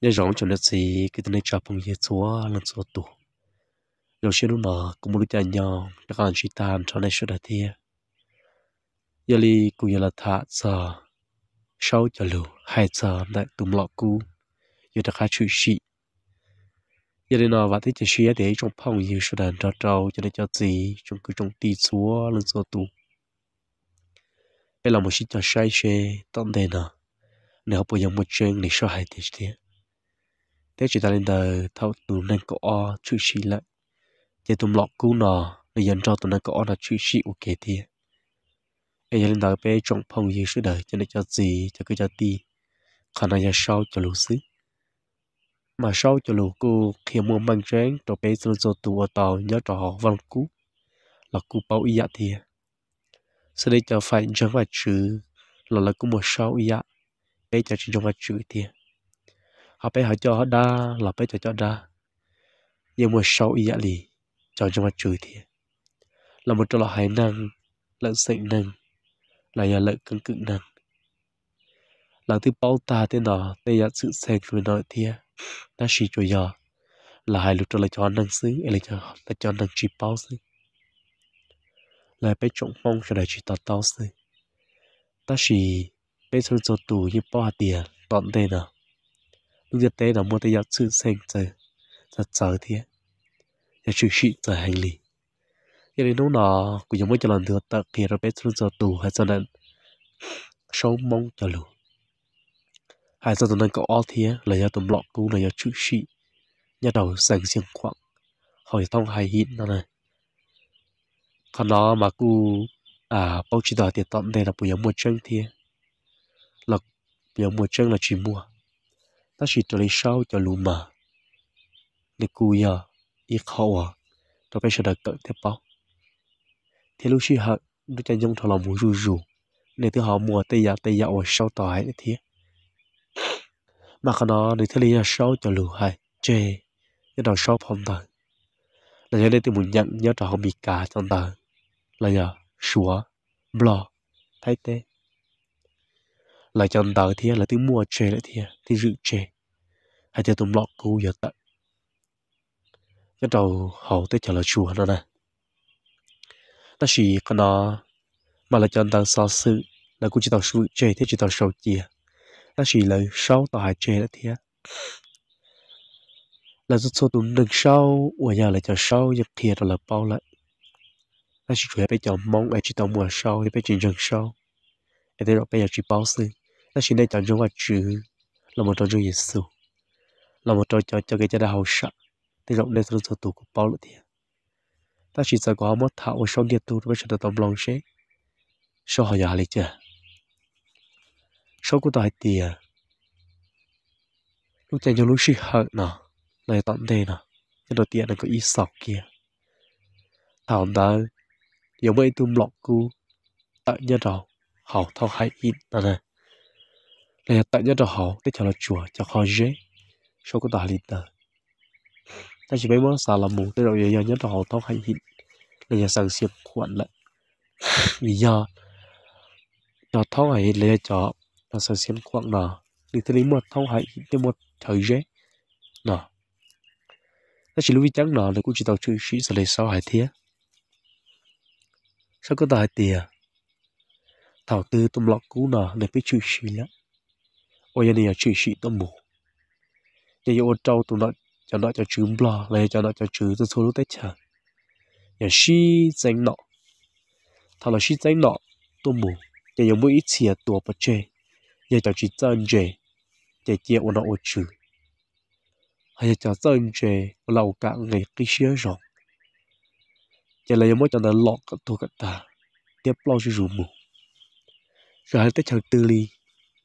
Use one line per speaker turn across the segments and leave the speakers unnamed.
nên rộng cho lịch gì cái tên cha phong ye chúa lần số tù rồi xe lúc là cũng muốn chạy nhau các anh chị tan cho nên sẽ đặt thia giờ li cũng là thả giờ sau giờ lưu hai giờ đại tụm lọ cũ giờ đã khai chú sĩ giờ li nào và thấy chỉ xe để trong phòng ye số đàn cho trâu cho nên cho gì trong cứ trong tì chúa lần số tù đây là một sự cho sai xe tận đây nào nếu bây giờ một chuyện này sao hay thế thế chỉ ta lên đời thao tụm nên có o chui chi lại thế tụm lọ cú nọ để dân cho tụm nên có o là chui chi ok thì ấy lên đời bé trong phòng gì suốt đời cho nên cho gì cho cái cho ti khả năng là sau cho lũ xứ mà sau cho lũ cô khi mua mang tráng cho bé dân cho tụ ở tàu nhớ cho họ văn cú là cú bao ý dạ thì sau đây cho phải chẳng phải chữ là là cú một sau ý dạ bé cho chỉ trong phải chữ thì họ bé họ cho họ đa là bé cho cho đa nhưng mà sau ý lì cho cho mặt chửi thì là một trong là hài năng lẫn sinh năng là nhà lợi cứng cứng năng là thứ bao ta thế nào đây là sự xe rồi nói thia ta chỉ cho giờ là hai lúc trong là cho năng xứ hay là cho là cho năng chỉ bao xứ là bé trọng mong cho đại chỉ tao tao xứ ta chỉ bé thôi cho tù như bao tiền tọn đây nào lúc nhất tế là mua tay giáo sự sinh trời thật sợ thế giờ sự sĩ trời hành lý giờ đến lúc nào cũng giống với cho lần thứ tập thì rồi biết luôn giờ tù hay cho nên sống mong cho lù hay cho nên có all thế là giờ tuần lọt cũng là giờ chữ sĩ nhà đầu dành sương khoảng hỏi thông hay hiện nào này còn nó mà cu à bao chỉ đòi tiền tận đây là bây giờ mua chân thế là bây giờ mua chân là chỉ mua ta chỉ trở lại sau cho lùm mà để cú ya y khó à cho bây giờ đã cỡ thế bao thế lúc khi họ đứa cha nhung thọ lòng muốn rủ rủ để thứ họ mua tây ya tây ya ở sau tòa để thế mà khi nó để thứ lý là sau cho lù hay chê cái đầu sau phong tàng là nhớ đây tôi muốn nhận nhớ trò không bị cả trong tàng là nhờ sủa blo thay tê lại trong tàng thế là tôi mua chê lại thế thì dự chê hay theo tụng lọ cú giờ tại cái đầu hậu tới chờ là chùa nó nè ta chỉ có nó mà là chân đang so sự là cũng chỉ tao sự chơi thế chỉ tao sầu chia ta chỉ là sáu tao hai chơi đó thế là rút số tụm đừng sau ở nhà là chờ sau nhập thiệt là bao lại ta chỉ chuẩn bị chờ mong ai chỉ tao mùa sau thì phải chỉ dần sau ai thấy rồi bây giờ chỉ bao sự ta chỉ nên chọn chúng và chữ là một trong những gì sau là một trò chơi cho cái chơi hậu sợ thì rộng lên rồi tụ của bao lụt tiền ta chỉ sợ có họ mất thảo sau điện tu với sự tâm lòng sẽ sau họ già lấy chưa à. sau của tài tiền à. lúc chạy nhiều lúc chỉ hận nọ này tận đây nọ nhưng đầu tiên là có ý sọc kia thảo đã giờ mấy tụm lọc cu tận nhân đầu hậu thao hay ít nè này là tận nhân đầu hậu để cho là chùa cho khó dễ sau có tà lịt ta ta chỉ mấy món xà là mù tới rồi giờ nhớ cho họ tóc hay hít là giờ sẵn xịp khuẩn lại vì giờ nó tóc hay hít là cho nó sẵn xịp khuẩn nọ thì tới lý một tóc hay hít tới một thời gian nọ ta chỉ lưu ý chẳng nọ là cũng chỉ tao chữ sĩ sẽ lấy sau hai thế sau có tà hải tìa thảo tư tôm lọc cú nọ để biết chữ sĩ lắm ôi giờ này là chữ sĩ tâm mù giờ yêu trâu tụi nó cho nó cho chú bò lấy cho nó cho chữ từ số lúc tết chờ giờ xí danh nọ thằng là xí danh nọ tôi mù giờ yêu mỗi ít xìa tụi bắt chê giờ cho chú chân chê giờ kia ôn nó ôn chú hay cho chân chê lâu cả ngày cái xía rồi giờ lấy mỗi cho nó lọt cả tụi cả ta tiếp lo chú rủ mù rồi tới chờ tư ly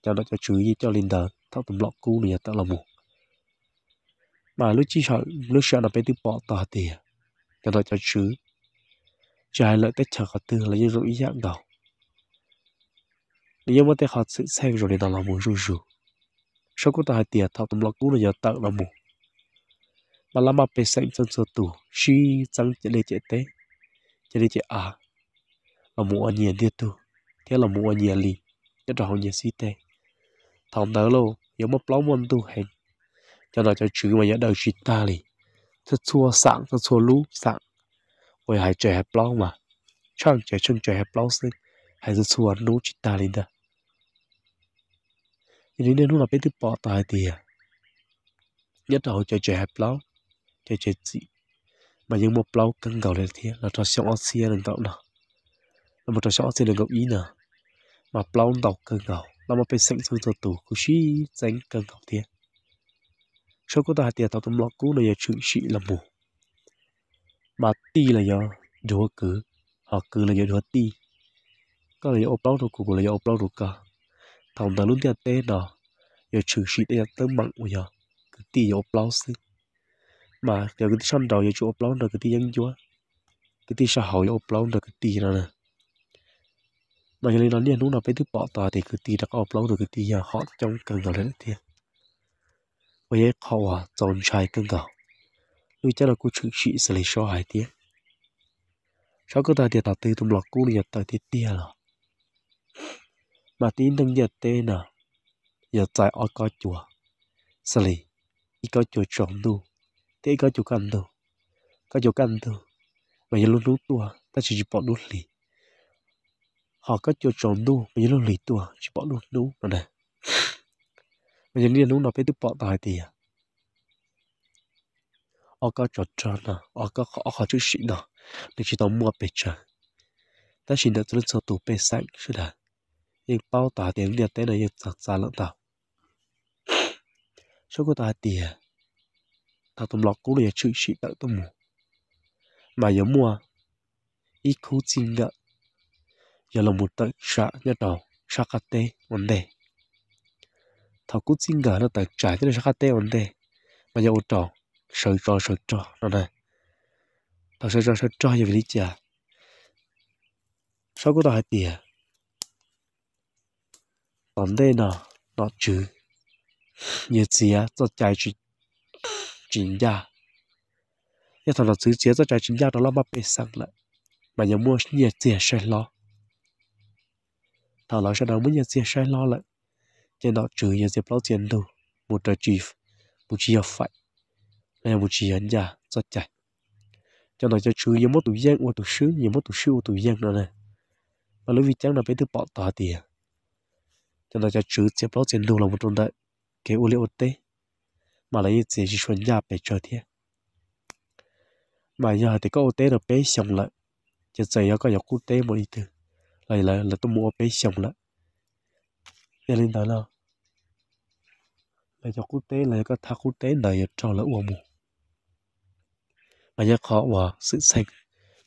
cho nó cho chú ý cho linh đờ thằng tụm lọt cú này tao là mù mà lúc chỉ sợ lúc sợ là bé tự bỏ tỏ tiền cho nó cho chứ trái lợi tết chờ có tư là như rủi dạng đầu nếu mà tết họ sự xem rồi thì tao là muốn rủ rủ sau cô ta tiền thọ tụm lo cũ là giờ tặng là mù mà làm mà bé sẵn chân sơ tủ suy chẳng chạy lệ chạy té, chạy lệ chạy à là mù anh nhẹ đi tu thế là mù anh nhẹ nhất là trò nhẹ si tê thằng đó lâu yếu mà plau môn tu hành cho đó cho chữ mà nhớ đầu chỉ ta lì thật chua sẵn thật chua lú sẵn rồi hãy chơi hẹp lâu mà chẳng chơi chân chơi hẹp lâu sinh hãy thật chua lú chỉ ta lì đó nhưng nếu nó là biết tiếp bỏ tài thì à, nhất đầu chơi chơi hẹp lâu chơi chơi gì mà những một lâu cân cầu lên thế là trò xong oxy đừng tạo nào là một trò xong oxy đừng cậu ý nào mà lâu đọc cân cầu là một bên sẵn sàng tù của chỉ tránh cân cầu thiệt sau có ta tiền tao tụm lọ cú này chữ trị là mù mà ti là do đồ cứ họ cứ là do đồ ti có là do ốp lót đồ là do ốp lót đồ cả thằng ta luôn tiệt tê đó do chữ trị đây là tấm bằng của giờ cứ ti do ốp lót xí mà giờ cái sân đầu do chỗ ốp lót rồi cái ti dân chúa cái ti xã hội do ốp lót rồi cái ti đó nè mà giờ lên nó đi nó nó phải thứ bỏ tòa thì cứ ti đã có ốp lót rồi cái ti giờ họ trong cần rồi đấy thiệt trái 我也考啊，早你才更高。lúc chắc là cô chữ trị sẽ lấy cho hai tiếng sau cơ ta thì ta tư tụm lọc cô nhật tới thì tia là mà tin thằng nhật tê nè nhật tại ở có chùa sẽ lấy y có chùa trộm đồ thế có chùa căn đồ có chùa căn đồ mà nhớ luôn lúc tua ta chỉ bỏ đốt lì họ có chùa trộm đồ mà nhớ luôn lì tua chỉ bỏ đốt đồ rồi này bây giờ liên lúc nó phải tự bỏ bài thì à ở có trò trò nè ở có ở có chữ sĩ nè để chỉ tao mua bể trà ta chỉ là tôi cho tủ bể sạch chứ đã nhưng bao tả tiền liệt tên này nhưng thật ra lẫn tao số của ta tiền à, tao tụm lọc cũng là chữ sĩ đã tao mua mà giờ mua ít khu chinh ngợ giờ là một tận xã nhà đầu xã cà tê vấn đề họ cũng xin ngờ nó tại trải cái sát tê ổn đây mà giờ ô trò sợ trò sợ trò nó này tao sợ trò sợ trò giờ đi chả sau cũng tao hai tiền còn đây nó nó chứ nhiệt gì á cho trái chỉ chính ra nhớ thằng nó chứ chế cho trái chính ra nó lo mà bê sang lại mà nhớ mua nhiệt gì sai lo thằng nó sẽ đâu muốn nhiệt gì sai lo lại trên đó trừ như dẹp lao tiền đâu một trời chỉ một chỉ học phải nên một chỉ anh già rất chạy cho nó cho trừ như một tuổi giang một tuổi sứ như một tủ sứ một tủ giang đó này và lấy vì chắc là bé thứ bỏ tòa tiền cho nó cho trừ dẹp lao tiền đâu là một trong đấy cái ô liu tế mà lấy gì chỉ chuẩn nhà bé chờ thế mà giờ thì có ô tê là bé xong lại chỉ dạy có giáo cụ tế một ít thứ lại là là tôi mua bé xong lại elin đó là là cho quốc tế là các thác quốc tế này cho là uổng mù mà nhớ khó và sự sanh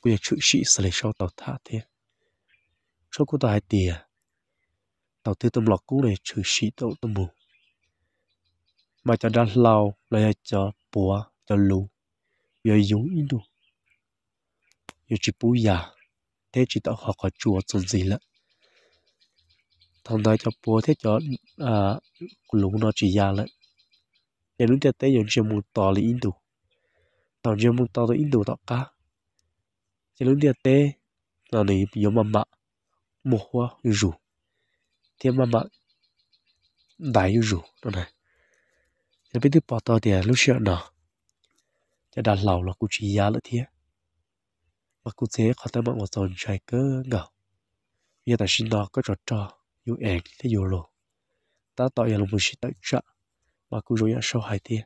của chữ sĩ sẽ lấy sau tàu thả thế cho cô tài tiền tàu tư tâm lọc cũ để chữ sĩ tàu tâm mù mà cho đan lao là cho bùa cho lù giờ dùng ít đủ giờ chỉ bùi già thế chỉ tạo họ có chùa tồn gì lắm thằng đại cho bố thế cho à lũ nó chỉ già lại để lúc cho tới giờ chưa muốn tỏ lại in đủ tao chưa muốn tỏ tới in đủ tao cá thì lúc cho tới là này giờ mà mạ một hoa rủ thì mà mạ đại rủ đó này thì biết được bỏ tao thì lúc chưa nó cho đặt lầu là cũng chỉ già lại thế mà cũng thế khó tới mà người tồn trái cơ ngầu giờ ta xin nó có trò trò อยู่เองที่อยู่โลตาต่ออย่างบุชิตาจะมากูรู้ยังชอบหายเตี้ย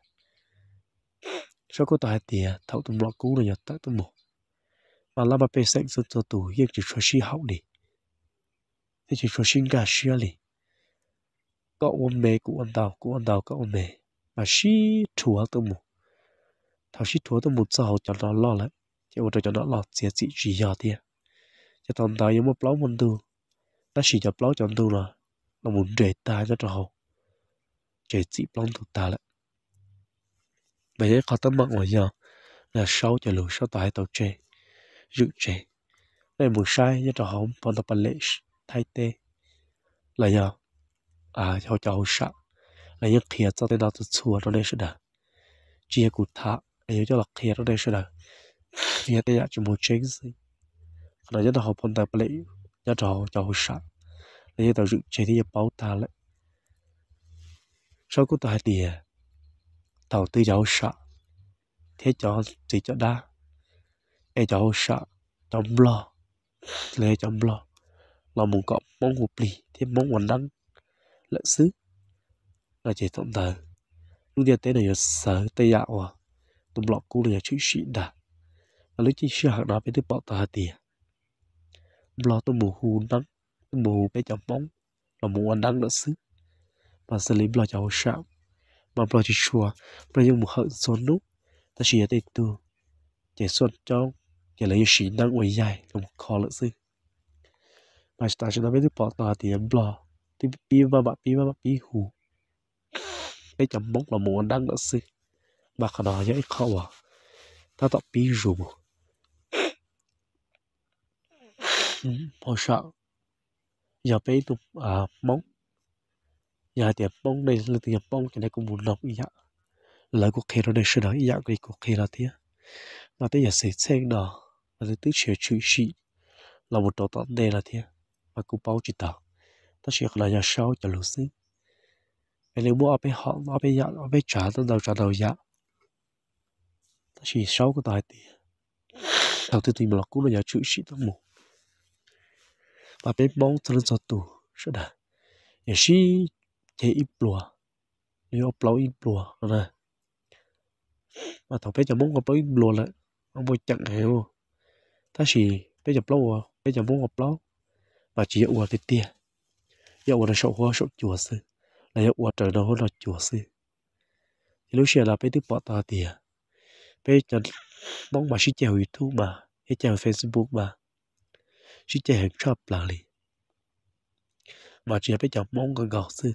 ชอบกูต่อหายเตี้ยเท่าตุ่มล็อกกูเลยอย่าตาตุ่มหมกมาแล้วมาเป็นเซ็งสุดตัวตู่ยังจะช่วยชี้เขาดิที่จะช่วยชิงกาเชียลีก็อมเมกูอันดาวกูอันดาวก็อมเมมาชี้ถัวตุ่มหมกเท่าชี้ถัวตุ่มหมกจะเอาจะรอรอแล้วจะเอาจะรอรอเสียสิจียาเตี้ยจะตอนตายยังมาปล้อมันดู ta chỉ nhập lót cho tôi rồi nó muốn rể ta cho trò rể chị plong tụt ta lại bây giờ khó tâm bận rồi giờ là sau cho lũ sau tại tàu trẻ dự trẻ đây một sai cho trò hồng bọn tập lệ thay tê là giờ à cho cháu sợ là những kia cho tên đó tụt xua nó đây sẽ đỡ chia cụt thả ấy cho là kia nó đây sẽ đỡ vì thế là chỉ một chính nó rất là học bọn tập lệ 要找找闪，那些都是这些包打了，sau cú tài địa tàu tư cháu sợ thế cho thì cho đa e cháu sợ trong lo lê trong lo là một cọp món hụp lì thế món hoàn đăng lợn xứ là chỉ tổng tờ lúc dia tế này sợ tây dạo à tụm lọ cú là chữ sĩ đà là lúc chỉ sợ hạt đó bên thứ bỏ tờ địa lo tôi bù hù nắng tôi bù bé chồng bóng là mù ăn nắng nữa xứ mà xử lý lo chồng sao mà lo chỉ chùa lo những một hận xuân nút ta chỉ là tên tường chỉ xuân trong chỉ lấy chỉ nắng quay dài là khó lỡ xứ mà ta cho nó với tôi bỏ tòa thì em lo thì bi mà bạn bi mà bạn bi hù bé chồng bóng là mù ăn nắng nữa xứ mà khả năng dễ khó à ta tập bi rồi hồ sợ giờ bé tục à bóng giờ tiệp bóng đây là tiệp bóng cái này cũng muốn lọc ý ạ dạ. lời của khi nó đây sửa đổi ý ạ dạ cái cuộc khi là thế mà tới giờ sẽ xem đó là tới chiều chữ sĩ là một tổ tận đây là thế mà cũng bao chỉ tờ ta chỉ là giờ sau cho lưu sinh cái nếu mua bên họ bên nhà dạ bên trả tới đầu trả đầu dạ ta chỉ sau của tài tiền đầu tư tìm là cũng là giờ chữ sĩ tâm một và bên bóng từ lần tù sẽ đã để xí chế ít lúa nếu bao ít lúa nè mà thằng bé chồng bóng gặp bao ít lúa lại ông bôi chẳng hiểu ta chỉ bé chồng lâu bây giờ bóng gặp lâu và chỉ yêu thì tia yêu là sầu hoa sầu chùa sư là yêu trời đâu là chùa sư thì lúc xưa là bây giờ bỏ ta tia bây giờ bóng mà sĩ chèo YouTube mà hay chèo Facebook mà chỉ chạy hàng chập là lì và chỉ phải chọn mong còn gọt xứ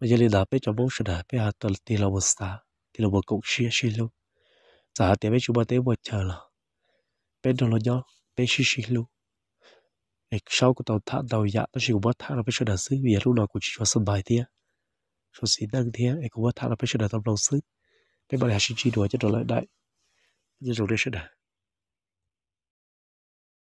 mà giờ lên đã phải chọn mong sửa đã phải hát tuần tiền là một xã thì là một cục chia chia luôn giả tiền phải chụp bao tiền một chờ là bên đó là do bên chia chia luôn ngày sau của tàu thả tàu dạ nó chỉ có bắt thả là phải sơn đã xứ vì lúc nào cũng chỉ cho sân bài thế số xí đăng thế ngày cũng bắt thả là phải sơn đã tao lâu xứ cái bọn này chỉ chỉ đùa cho nó lại đại nhưng rồi đây sẽ đã